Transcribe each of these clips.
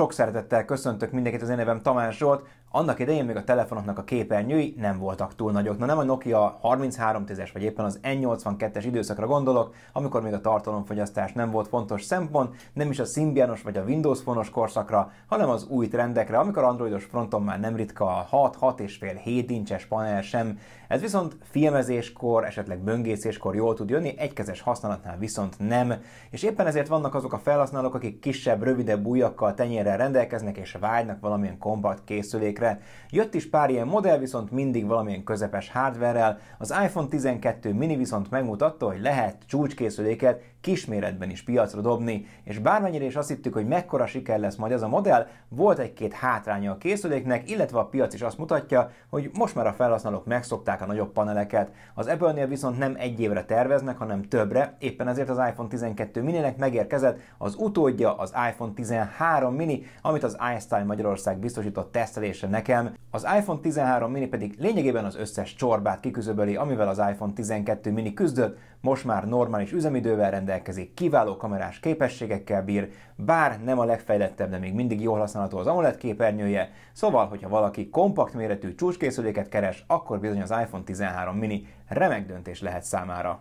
Sok szeretettel köszöntök mindenkit, az én nevem Tamás Zsolt, annak idején még a telefonoknak a képernyői nem voltak túl nagyok. Na nem a Nokia 3310-es, vagy éppen az N82-es időszakra gondolok, amikor még a tartalomfogyasztás nem volt fontos szempont, nem is a Symbianos vagy a Windows fonos korszakra, hanem az új trendekre, amikor androidos fronton már nem ritka a 6, 6 és fél 7 incses panel sem. Ez viszont filmezéskor, esetleg böngészéskor jól tud jönni, egykezes használatnál viszont nem. És éppen ezért vannak azok a felhasználók, akik kisebb, rövidebb újakkal tenyérrel rendelkeznek és vágynak valamilyen kompakt készülék készülékre. Jött is pár ilyen modell, viszont mindig valamilyen közepes hardverrel. Az iPhone 12 mini viszont megmutatta, hogy lehet csúcskészüléket kisméretben is piacra dobni, és bármennyire is azt hittük, hogy mekkora siker lesz majd ez a modell, volt egy-két hátránya a készüléknek, illetve a piac is azt mutatja, hogy most már a felhasználók megszokták a nagyobb paneleket. Az Apple-nél viszont nem egy évre terveznek, hanem többre, éppen ezért az iPhone 12 mininek megérkezett az utódja, az iPhone 13 mini, amit az iStyle Magyarország biztosított tesztelése nekem. Az iPhone 13 mini pedig lényegében az összes csorbát kiküzöböli, amivel az iPhone 12 mini küzdött, most már normális üzemidővel rendelkezik, kiváló kamerás képességekkel bír, bár nem a legfejlettebb, de még mindig jól használható az AMOLED képernyője, szóval, hogyha valaki kompakt méretű csúcskészüléket keres, akkor bizony az iPhone 13 mini remek döntés lehet számára.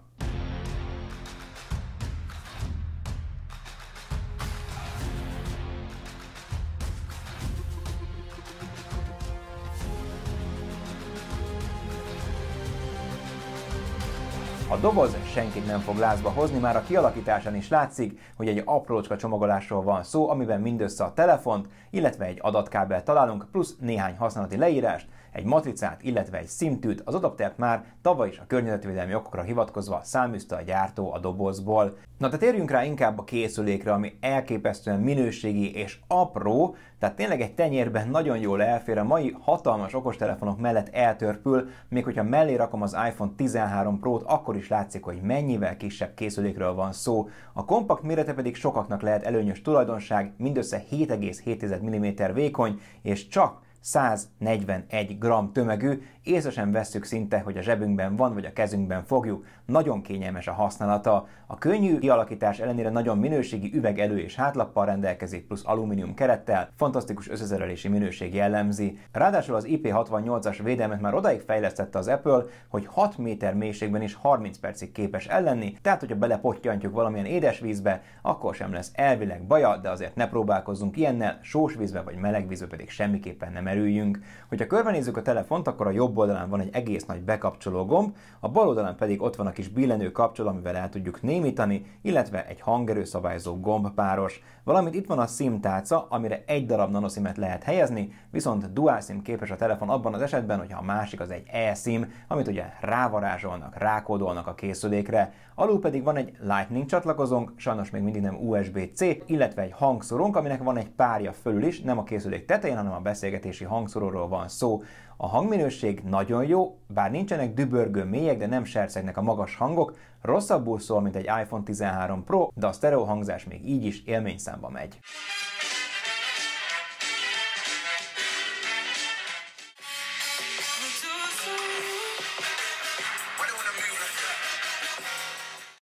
doboz senkit nem fog lázba hozni, már a kialakításán is látszik, hogy egy aprócska csomagolásról van szó, amiben mindössze a telefont, illetve egy adatkábel találunk, plusz néhány használati leírást, egy matricát, illetve egy szintűt, az adaptert már tavaly is a környezetvédelmi okokra hivatkozva száműzte a gyártó a dobozból. Na de térjünk rá inkább a készülékre, ami elképesztően minőségi és apró, tehát tényleg egy tenyérben nagyon jól elfér, a mai hatalmas okostelefonok mellett eltörpül, még hogyha mellé rakom az iPhone 13 Pro-t, akkor is látszik, hogy mennyivel kisebb készülékről van szó. A kompakt mérete pedig sokaknak lehet előnyös tulajdonság, mindössze 7,7 mm vékony, és csak 141 g tömegű, észesen vesszük szinte, hogy a zsebünkben van, vagy a kezünkben fogjuk. Nagyon kényelmes a használata. A könnyű kialakítás ellenére nagyon minőségi üveg elő- és hátlappal rendelkezik, plusz alumínium kerettel, fantasztikus összezerelési minőség jellemzi. Ráadásul az IP68-as védelmet már odaig fejlesztette az Apple, hogy 6 méter mélységben is 30 percig képes ellenni, tehát hogyha belepottyantjuk valamilyen édes vízbe, akkor sem lesz elvileg baja, de azért ne próbálkozzunk ilyennel, sós vízbe vagy meleg vízbe pedig semmiképpen nem merüljünk. Hogyha körbenézzük a telefont, akkor a jobb oldalán van egy egész nagy bekapcsoló gomb, a bal oldalán pedig ott van a kis billenő kapcsoló, amivel el tudjuk némítani, illetve egy hangerőszabályzó gombpáros. Valamint itt van a SIM tárca, amire egy darab nanosimet lehet helyezni, viszont dual SIM képes a telefon abban az esetben, hogyha a másik az egy eSIM, amit ugye rávarázsolnak, rákódolnak a készülékre. Alul pedig van egy Lightning csatlakozónk, sajnos még mindig nem USB-C, illetve egy hangszorunk, aminek van egy párja fölül is, nem a készülék tetején, hanem a beszélgetés hangszerzési hangszoróról van szó. A hangminőség nagyon jó, bár nincsenek dübörgő mélyek, de nem sercegnek a magas hangok, rosszabbul szól, mint egy iPhone 13 Pro, de a stereo hangzás még így is élményszámba megy.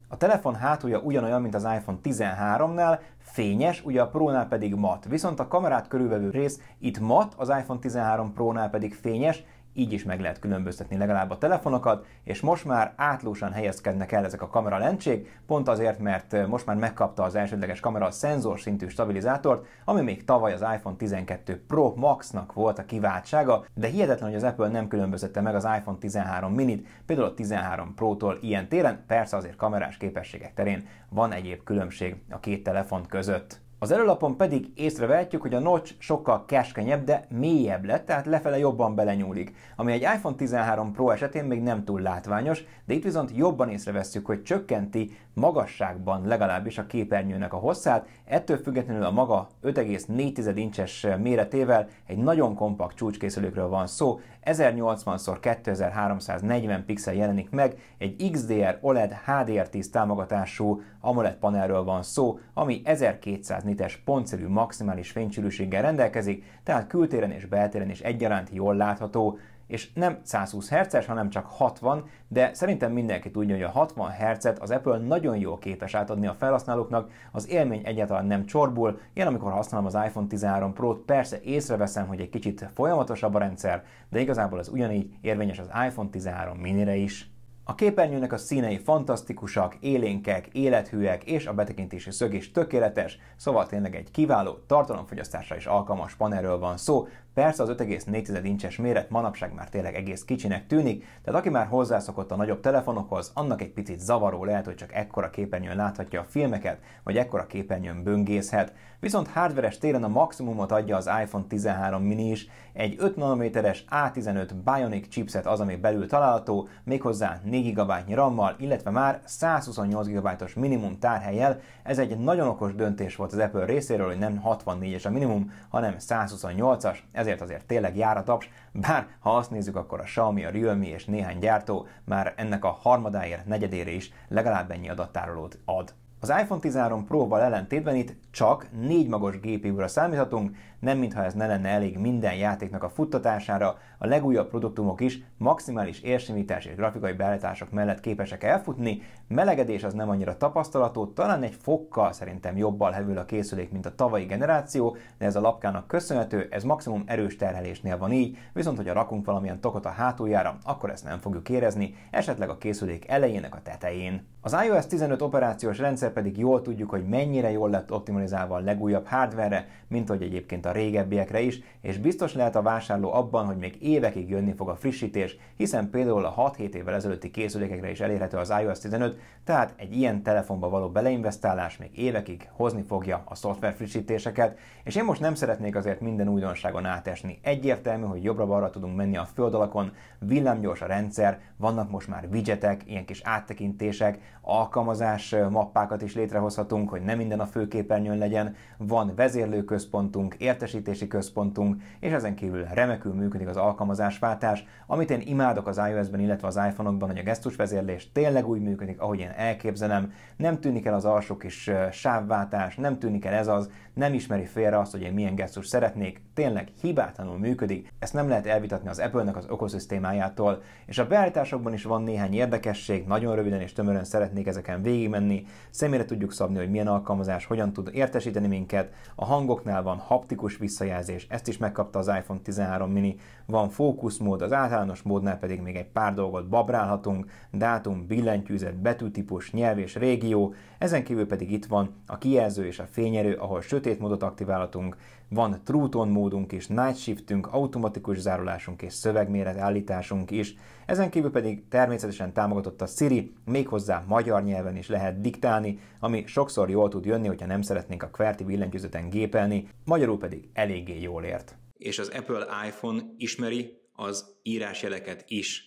A telefon hátulja ugyanolyan, mint az iPhone 13-nál, fényes, ugye a Pro-nál pedig mat. Viszont a kamerát körülvevő rész itt mat, az iPhone 13 Pro-nál pedig fényes, így is meg lehet különböztetni legalább a telefonokat, és most már átlósan helyezkednek el ezek a kamera lencsék, pont azért, mert most már megkapta az elsődleges kamera a szenzor szintű stabilizátort, ami még tavaly az iPhone 12 Pro Max-nak volt a kiváltsága, de hihetetlen, hogy az Apple nem különböztette meg az iPhone 13 minit, például a 13 Pro-tól ilyen téren, persze azért kamerás képességek terén van egyéb különbség a két telefon között. Az előlapon pedig észrevehetjük, hogy a notch sokkal keskenyebb, de mélyebb lett, tehát lefele jobban belenyúlik, ami egy iPhone 13 Pro esetén még nem túl látványos, de itt viszont jobban észrevesszük, hogy csökkenti magasságban legalábbis a képernyőnek a hosszát, ettől függetlenül a maga 5,4 incses méretével egy nagyon kompakt csúcskészülőkről van szó, 1080x2340 pixel jelenik meg, egy XDR OLED HDR10 támogatású AMOLED panelről van szó, ami 1200 nites pontszerű maximális fénysűrűséggel rendelkezik, tehát kültéren és beltéren is egyaránt jól látható, és nem 120 hz hanem csak 60, de szerintem mindenki tudja, hogy a 60 hz az Apple nagyon jól képes átadni a felhasználóknak, az élmény egyáltalán nem csorbul, én amikor használom az iPhone 13 Pro-t persze észreveszem, hogy egy kicsit folyamatosabb a rendszer, de igazából ez ugyanígy érvényes az iPhone 13 minire is. A képernyőnek a színei fantasztikusak, élénkek, élethűek, és a betekintési szög is tökéletes, szóval tényleg egy kiváló tartalomfogyasztásra is alkalmas panelről van szó, Persze az 5,4 incses méret manapság már tényleg egész kicsinek tűnik, tehát aki már hozzászokott a nagyobb telefonokhoz, annak egy picit zavaró lehet, hogy csak ekkora képernyőn láthatja a filmeket, vagy ekkora képernyőn böngészhet. Viszont hardveres téren a maximumot adja az iPhone 13 mini is, egy 5 nanométeres A15 Bionic chipset az, ami belül található, méghozzá 4 GB RAM-mal, illetve már 128 GB-os minimum tárhelyel. Ez egy nagyon okos döntés volt az Apple részéről, hogy nem 64-es a minimum, hanem 128-as. Ez ezért azért tényleg jár a taps, bár ha azt nézzük, akkor a Xiaomi, a Realme és néhány gyártó már ennek a harmadáért, negyedére is legalább ennyi adattárolót ad. Az iPhone 13 Pro-val ellentétben itt csak négy magos GPU-ra számíthatunk, nem mintha ez ne lenne elég minden játéknak a futtatására, a legújabb produktumok is maximális érsimítás és grafikai beállítások mellett képesek elfutni, melegedés az nem annyira tapasztalató, talán egy fokkal szerintem jobban hevül a készülék, mint a tavalyi generáció, de ez a lapkának köszönhető, ez maximum erős terhelésnél van így, viszont hogyha rakunk valamilyen tokot a hátuljára, akkor ezt nem fogjuk érezni, esetleg a készülék elejének a tetején. Az iOS 15 operációs rendszer pedig jól tudjuk, hogy mennyire jól lett optimalizálva a legújabb hardware mint hogy egyébként a régebbiekre is, és biztos lehet a vásárló abban, hogy még évekig jönni fog a frissítés, hiszen például a 6-7 évvel ezelőtti készülékekre is elérhető az iOS 15, tehát egy ilyen telefonba való beleinvestálás még évekig hozni fogja a szoftver frissítéseket, és én most nem szeretnék azért minden újdonságon átesni. Egyértelmű, hogy jobbra-balra tudunk menni a földalakon, villámgyors a rendszer, vannak most már widgetek, ilyen kis áttekintések, alkalmazás mappákat is létrehozhatunk, hogy nem minden a főképernyőn legyen, van vezérlőközpontunk, értesítési központunk, és ezen kívül remekül működik az alkalmazásváltás, amit én imádok az iOS-ben, illetve az iPhone-okban, hogy a gesztusvezérlés tényleg úgy működik, ahogy én elképzelem, nem tűnik el az alsó kis sávváltás, nem tűnik el ez az, nem ismeri félre azt, hogy én milyen gesztus szeretnék, tényleg hibátlanul működik, ezt nem lehet elvitatni az Apple-nek az ökoszisztémájától, és a beállításokban is van néhány érdekesség, nagyon röviden és tömören szeret szeretnék ezeken végigmenni, személyre tudjuk szabni, hogy milyen alkalmazás, hogyan tud értesíteni minket, a hangoknál van haptikus visszajelzés, ezt is megkapta az iPhone 13 mini, van fókuszmód, az általános módnál pedig még egy pár dolgot babrálhatunk, dátum, billentyűzet, betűtípus, nyelv és régió, ezen kívül pedig itt van a kijelző és a fényerő, ahol sötét módot aktiválhatunk, van Truton módunk is, night shiftünk, automatikus zárulásunk és szövegméret állításunk is. Ezen kívül pedig természetesen támogatott a Siri, méghozzá magyar nyelven is lehet diktálni, ami sokszor jól tud jönni, hogyha nem szeretnénk a QWERTY billentyűzeten gépelni, magyarul pedig eléggé jól ért. És az Apple iPhone ismeri az írásjeleket is.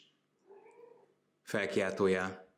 Felkiáltójá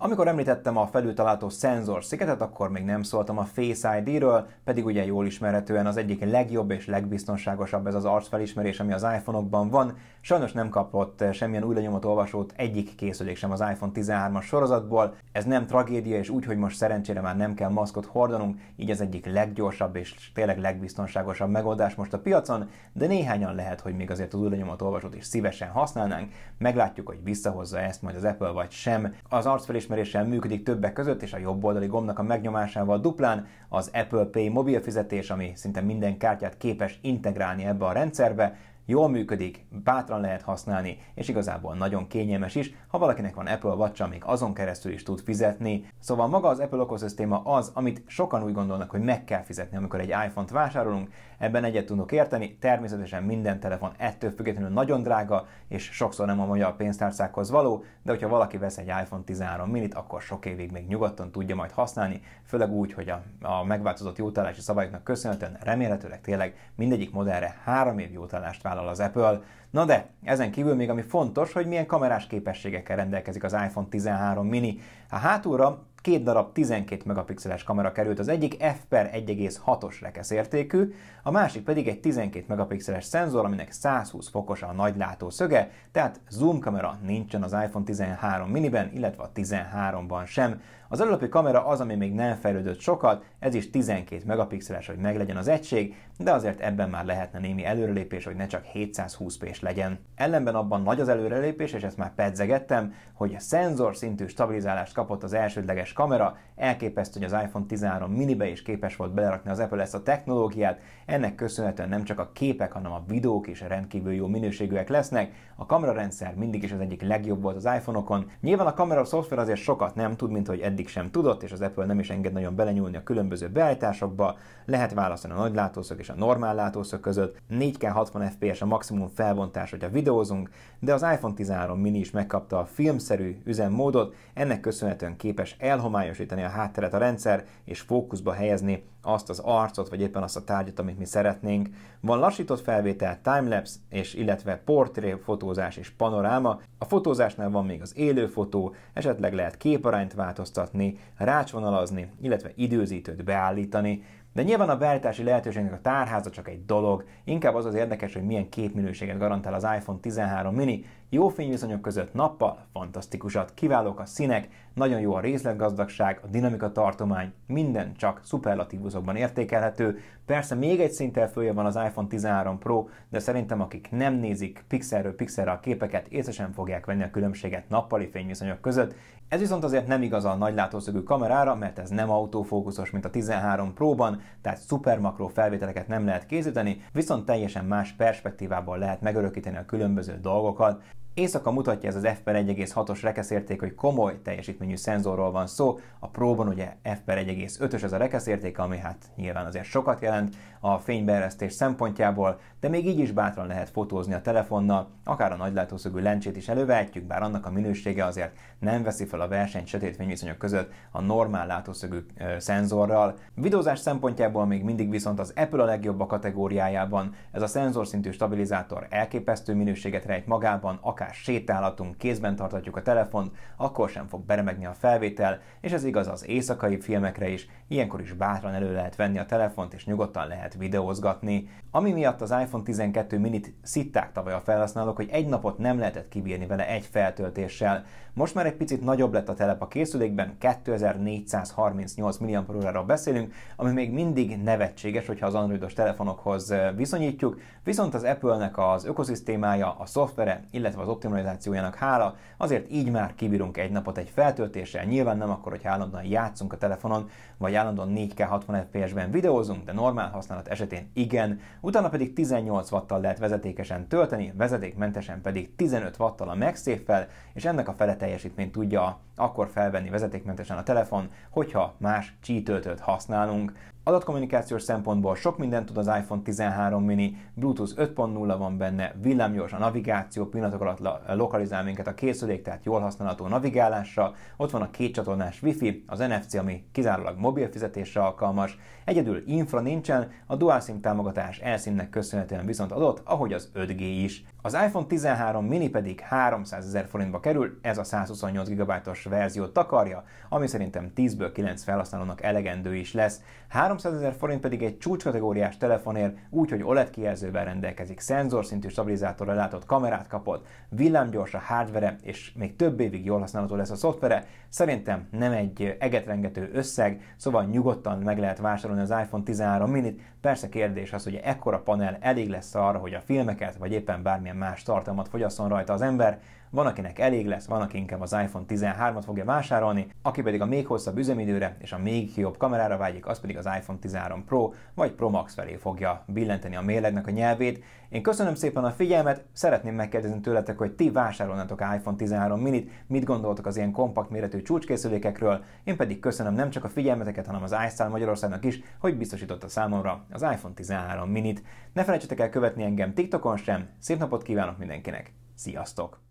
amikor említettem a felültalálható szenzor sziketet, akkor még nem szóltam a Face ID-ről, pedig ugye jól ismerhetően az egyik legjobb és legbiztonságosabb ez az arcfelismerés, ami az iPhone-okban van. Sajnos nem kapott eh, semmilyen új olvasót, egyik készülék sem az iPhone 13-as sorozatból. Ez nem tragédia, és úgy, hogy most szerencsére már nem kell maszkot hordanunk, így ez egyik leggyorsabb és tényleg legbiztonságosabb megoldás most a piacon, de néhányan lehet, hogy még azért az új olvasót is szívesen használnánk. Meglátjuk, hogy visszahozza ezt majd az Apple vagy sem. Az arcfelismerés felismeréssel működik többek között, és a jobb oldali gombnak a megnyomásával duplán az Apple Pay mobil fizetés, ami szinte minden kártyát képes integrálni ebbe a rendszerbe, jól működik, bátran lehet használni, és igazából nagyon kényelmes is, ha valakinek van Apple watch még azon keresztül is tud fizetni. Szóval maga az Apple ökoszisztéma az, amit sokan úgy gondolnak, hogy meg kell fizetni, amikor egy iPhone-t vásárolunk, ebben egyet tudok érteni, természetesen minden telefon ettől függetlenül nagyon drága, és sokszor nem a magyar pénztárcákhoz való, de hogyha valaki vesz egy iPhone 13 minit, akkor sok évig még nyugodtan tudja majd használni, főleg úgy, hogy a, a megváltozott jótállási szabályoknak köszönhetően remélhetőleg tényleg mindegyik modellre három év jótállást vállal vállal az Apple. Na de, ezen kívül még ami fontos, hogy milyen kamerás képességekkel rendelkezik az iPhone 13 mini. A hátulra két darab 12 megapixeles kamera került, az egyik f per 1,6-os rekeszértékű, a másik pedig egy 12 megapixeles szenzor, aminek 120 fokos a nagy látószöge, tehát zoom kamera nincsen az iPhone 13 miniben, illetve a 13-ban sem. Az előlapi kamera az, ami még nem fejlődött sokat, ez is 12 megapixeles, hogy meglegyen az egység, de azért ebben már lehetne némi előrelépés, hogy ne csak 720p-s legyen. Ellenben abban nagy az előrelépés, és ezt már pedzegettem, hogy a szenzor szintű stabilizálást kapott az elsődleges kamera, elképesztő, hogy az iPhone 13 minibe is képes volt belerakni az Apple ezt a technológiát, ennek köszönhetően nem csak a képek, hanem a videók is rendkívül jó minőségűek lesznek, a kamerarendszer mindig is az egyik legjobb volt az iPhone-okon. Nyilván a kamera szoftver azért sokat nem tud, mint hogy eddig sem tudott, és az Apple nem is enged nagyon belenyúlni a különböző beállításokba, lehet választani a nagy látószög és a normál látószög között, 4K 60 FPS a maximum felbontás, hogyha videózunk, de az iPhone 13 mini is megkapta a filmszerű üzemmódot, ennek köszönhetően képes el elhomályosítani a hátteret a rendszer, és fókuszba helyezni azt az arcot, vagy éppen azt a tárgyat, amit mi szeretnénk. Van lassított felvétel, timelapse, és illetve portré fotózás és panoráma. A fotózásnál van még az élő fotó, esetleg lehet képarányt változtatni, rácsvonalazni, illetve időzítőt beállítani, de nyilván a beállítási lehetőségnek a tárháza csak egy dolog, inkább az az érdekes, hogy milyen képminőséget garantál az iPhone 13 mini, jó fényviszonyok között nappal fantasztikusat kiválók a színek, nagyon jó a részletgazdagság, a dinamika tartomány, minden csak szuperlatívuszokban értékelhető. Persze még egy szinttel följe van az iPhone 13 Pro, de szerintem akik nem nézik pixelről pixelre a képeket, észre sem fogják venni a különbséget nappali fényviszonyok között. Ez viszont azért nem igaz a nagy látószögű kamerára, mert ez nem autofókuszos, mint a 13 Pro-ban, tehát makró felvételeket nem lehet készíteni, viszont teljesen más perspektívából lehet megörökíteni a különböző dolgokat. Éjszaka mutatja ez az F per 1,6-os rekeszérték, hogy komoly teljesítményű szenzorról van szó. A próban ugye F per 1,5-ös ez a rekeszértéke, ami hát nyilván azért sokat jelent a fénybeeresztés szempontjából, de még így is bátran lehet fotózni a telefonnal, akár a nagylátószögű lencsét is elővehetjük, bár annak a minősége azért nem veszi fel a versenyt sötét fényviszonyok között a normál látószögű szenzorral. Videózás szempontjából még mindig viszont az Apple a legjobb a kategóriájában. Ez a szenzorszintű stabilizátor elképesztő minőséget rejt magában, akár akár sétálhatunk, kézben tartatjuk a telefon, akkor sem fog beremegni a felvétel, és ez igaz az éjszakai filmekre is, ilyenkor is bátran elő lehet venni a telefont, és nyugodtan lehet videózgatni. Ami miatt az iPhone 12 minit szitták tavaly a felhasználók, hogy egy napot nem lehetett kibírni vele egy feltöltéssel. Most már egy picit nagyobb lett a telep a készülékben, 2438 mah ra beszélünk, ami még mindig nevetséges, hogyha az androidos telefonokhoz viszonyítjuk, viszont az Apple-nek az ökoszisztémája, a szoftvere, illetve az az optimalizációjának hála, azért így már kibírunk egy napot egy feltöltéssel, nyilván nem akkor, hogy állandóan játszunk a telefonon, vagy állandóan 4K 60 FPS-ben videózunk, de normál használat esetén igen, utána pedig 18 wattal lehet vezetékesen tölteni, vezetékmentesen pedig 15 wattal a magsafe és ennek a fele teljesítményt tudja akkor felvenni vezetékmentesen a telefon, hogyha más csítöltőt használunk. Adatkommunikációs szempontból sok mindent tud az iPhone 13 mini, Bluetooth 5.0 van benne, villámgyors a navigáció, pillanatok alatt lokalizál minket a készülék, tehát jól használható navigálásra, ott van a két csatornás Wi-Fi, az NFC, ami kizárólag mobil fizetésre alkalmas, Egyedül infra nincsen, a dual SIM támogatás elszínnek köszönhetően viszont adott, ahogy az 5G is. Az iPhone 13 mini pedig 300 ezer forintba kerül, ez a 128 GB-os verzió takarja, ami szerintem 10-ből 9 felhasználónak elegendő is lesz. 300 ezer forint pedig egy csúcskategóriás telefonér, úgyhogy OLED kijelzővel rendelkezik, szenzorszintű stabilizátorral látott kamerát kapott, villámgyors a hardvere, és még több évig jól használható lesz a szoftvere. Szerintem nem egy egetrengető összeg, szóval nyugodtan meg lehet vásárolni vásárolni az iPhone 13 mini Persze kérdés az, hogy ekkora panel elég lesz arra, hogy a filmeket, vagy éppen bármilyen más tartalmat fogyasszon rajta az ember, van, akinek elég lesz, van, aki inkább az iPhone 13-at fogja vásárolni, aki pedig a még hosszabb üzemidőre és a még jobb kamerára vágyik, az pedig az iPhone 13 Pro vagy Pro Max felé fogja billenteni a mérlegnek a nyelvét. Én köszönöm szépen a figyelmet, szeretném megkérdezni tőletek, hogy ti vásárolnátok iPhone 13 minit, mit gondoltok az ilyen kompakt méretű csúcskészülékekről, én pedig köszönöm nem csak a figyelmeteket, hanem az iStyle Magyarországnak is, hogy biztosította számomra az iPhone 13 minit. Ne felejtsetek el követni engem TikTokon sem, szép napot kívánok mindenkinek, sziasztok!